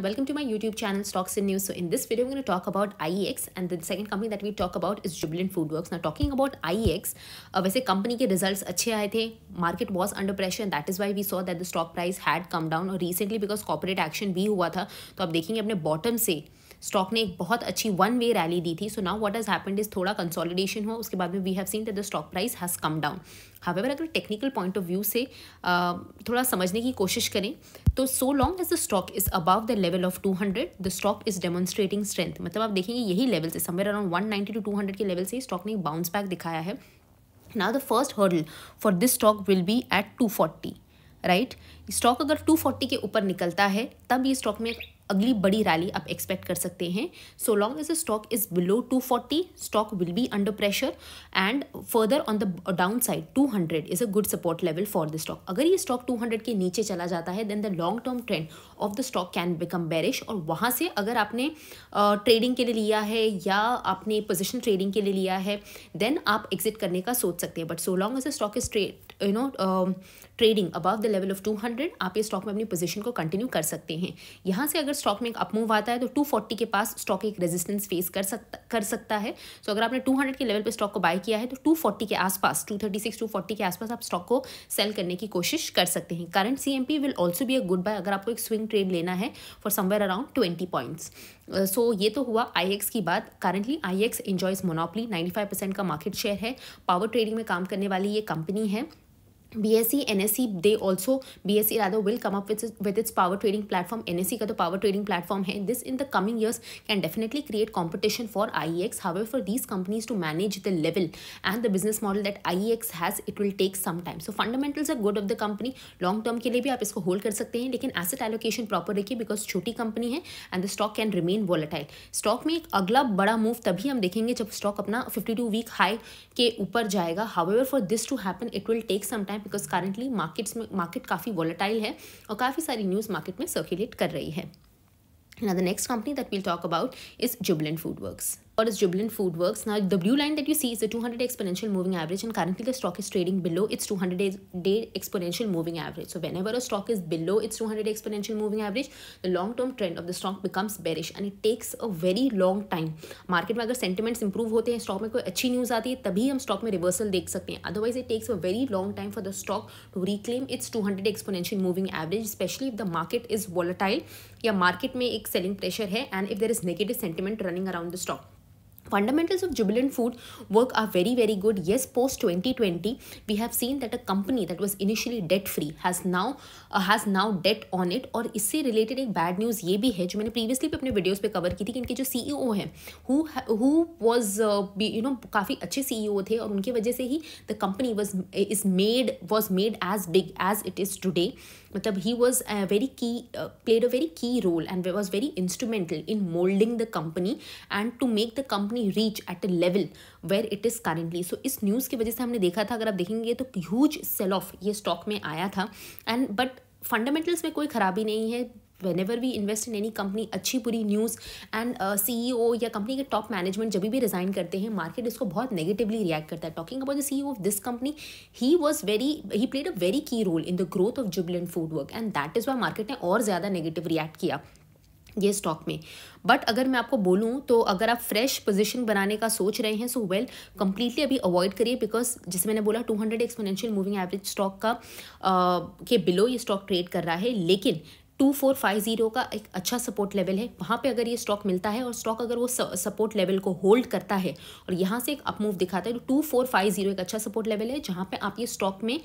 Welcome to my YouTube channel Stocks and News. So in this video, I'm going to talk about IEX and the second company that we talk about is Jubilant Foodworks. Now talking about IEX, uh, वैसे company के results अच्छे आए थे market was under pressure that is why we saw that the stock price had come down और recently because corporate action भी हुआ था तो आप देखेंगे अपने bottom से स्टॉक ने एक बहुत अच्छी वन वे रैली दी थी so now what has happened is थोड़ा कंसोलिडेशन हो उसके बाद में we have seen that the stock price has come down however अगर टेक्निकल पॉइंट ऑफ व्यू से थोड़ा समझने की कोशिश करें तो so long as the stock is above the level of two hundred the stock is demonstrating strength मतलब आप देखेंगे यही लेवल से somewhere around one ninety to two hundred के लेवल से स्टॉक ने एक बाउंस बैक दिखाया है now the first hurdle for this stock will be at two forty right stock अगर 240 के ऊपर निकलता है तब ये स्टॉक में एक अगली बड़ी रैली आप एक्सपेक्ट कर सकते हैं so long as the stock is below 240 stock will be under pressure and further on the downside hundred is a good support level for the stock अगर ये स्टॉक 200 के नीचे चला जाता है then the long term trend of the stock can become bearish और वहाँ से अगर आपने ट्रेडिंग uh, के लिए लिया है या आपने पोजिशन ट्रेडिंग के लिए लिया है देन आप एग्जिट करने का सोच सकते हैं but so long as the stock is trade you know trading above the level of hundred आप ये स्टॉक में अपनी पोजिशन को कंटिन्यू कर सकते हैं यहाँ से अगर स्टॉक में एक अपमूव आता है तो 240 के पास स्टॉक एक रेजिस्टेंस फेस कर सकता कर सकता है सो so, अगर आपने 200 के लेवल पे स्टॉक को बाय किया है तो 240 के आसपास 236 240 के आसपास आप स्टॉक को सेल करने की कोशिश कर सकते हैं currency will also be a good buy अगर आपको एक स्विंग ट्रेड लेना है for somewhere around twenty points so ये तो हुआ आई की बात currently IEX enjoys monopoly ninety का मार्केट शेयर है पावर ट्रेडिंग में काम करने वाली ये कंपनी है BSE, NSE, they also, BSE rather will come up with, with its power trading platform. NSE का तो power trading platform है. This in the coming years can definitely create competition for IEX. However, for these companies to manage the level and the business model that IEX has, it will take some time. So fundamentals are good of the company. Long term के लिए भी आप इसको hold कर सकते हैं लेकिन asset allocation proper रखिए because छोटी कंपनी है and the stock can remain volatile. Stock में एक अगला बड़ा मूव तभी हम देखेंगे जब स्टॉक अपना 52 वीक हाई के ऊपर जाएगा. However, for this to happen, it will take some time. Because currently markets में मार्केट काफ़ी वॉलेटाइल है और काफ़ी सारी न्यूज़ मार्केट में सर्कुलेट कर रही है next company that we'll talk about is Jubilant food works called as Jubilant Foodworks. Now, the blue line that you see is the 200 exponential moving average and currently the stock is trading below its 200 day, exponential moving average. So, whenever a stock is below its 200 exponential moving average, the long-term trend of the stock becomes bearish and it takes a very long time. Market mein agar sentiments improve hote hain, stock mein koi achhi news aati hai, tabhi hum stock mein reversal dekh sakte hain. Otherwise, it takes a very long time for the stock to reclaim its 200 exponential moving average, especially if the market is volatile ya market mein ek selling pressure hai and if there is negative sentiment running around the stock. fundamentals of jubilant food work are very very good yes post 2020 we have seen that a company that was initially debt free has now uh, has now debt on it और related related bad news ye bhi hai jo maine previously previously apne videos pe cover ki thi ki inke jo ceo hain who who was uh, you know काफ़ी अच्छे CEO थे और उनकी वजह से ही the company was is made was made as big as it is today मतलब he was very key played a very key role and was very instrumental in moulding the company and to make the company reach at a level where it is currently so इस news की वजह से हमने देखा था अगर आप देखेंगे तो ह्यूज सेल ऑफ ये स्टॉक में आया था एंड बट फंडामेंटल्स में कोई खराबी नहीं है whenever we invest in any company अच्छी पूरी न्यूज़ एंड सी या कंपनी के टॉप मैनेजमेंट जब भी रिज़ाइन करते हैं मार्केट इसको बहुत नेगेटिवली रिएक्ट करता है talking about the C O of this company he was very he played a very key role in the growth of Jubilant food work and that is why market ने और ज़्यादा negative react किया ये stock में but अगर मैं आपको बोलूँ तो अगर आप फ्रेश पोजीशन बनाने का सोच रहे हैं सो वेल कंप्लीटली अभी अवॉइड करिए बिकॉज जैसे मैंने बोला 200 hundred exponential moving average stock का आ, uh, के बिलो ये स्टॉक ट्रेड कर रहा है लेकिन टू फोर फाइव जीरो का एक अच्छा सपोर्ट लेवल है वहाँ पे अगर ये स्टॉक मिलता है और स्टॉक अगर वो सपोर्ट लेवल को होल्ड करता है और यहाँ से एक अपमूव दिखाता है तो टू फोर फाइव जीरो एक अच्छा सपोर्ट लेवल है जहाँ पे आप ये स्टॉक में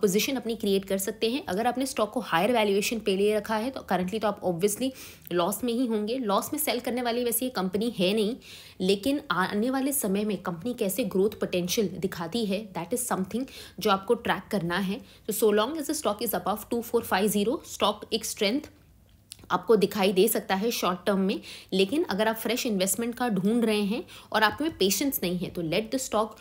पोजिशन अपनी क्रिएट कर सकते हैं अगर आपने स्टॉक को हायर वैल्यूएशन पे ले रखा है तो करंटली तो आप ऑब्वियसली लॉस में ही होंगे लॉस में सेल करने वाली वैसे ये कंपनी है नहीं लेकिन आने वाले समय में कंपनी कैसे ग्रोथ पोटेंशियल दिखाती है दैट इज़ समथिंग जो आपको ट्रैक करना है तो so long as a stock is above two four five zero stock एक स्ट्रेंथ आपको दिखाई दे सकता है शॉर्ट टर्म में लेकिन अगर आप फ्रेश इन्वेस्टमेंट का ढूंढ रहे हैं और आप में पेशेंस नहीं है तो let the stock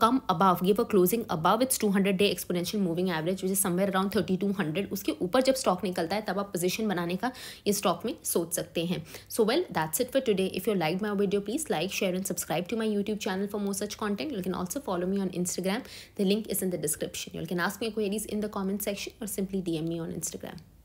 come above give a closing above its 200 day exponential moving average which is somewhere around 3200 उसके ऊपर जब स्टॉक निकलता है तब आप पोजीशन बनाने का इस स्टॉक में सोच सकते हैं so well that's it for today if you like my video please like share and subscribe to my YouTube channel for more such content you can also follow me on Instagram the link is in the description you can ask me queries in the comment section और simply D M me on Instagram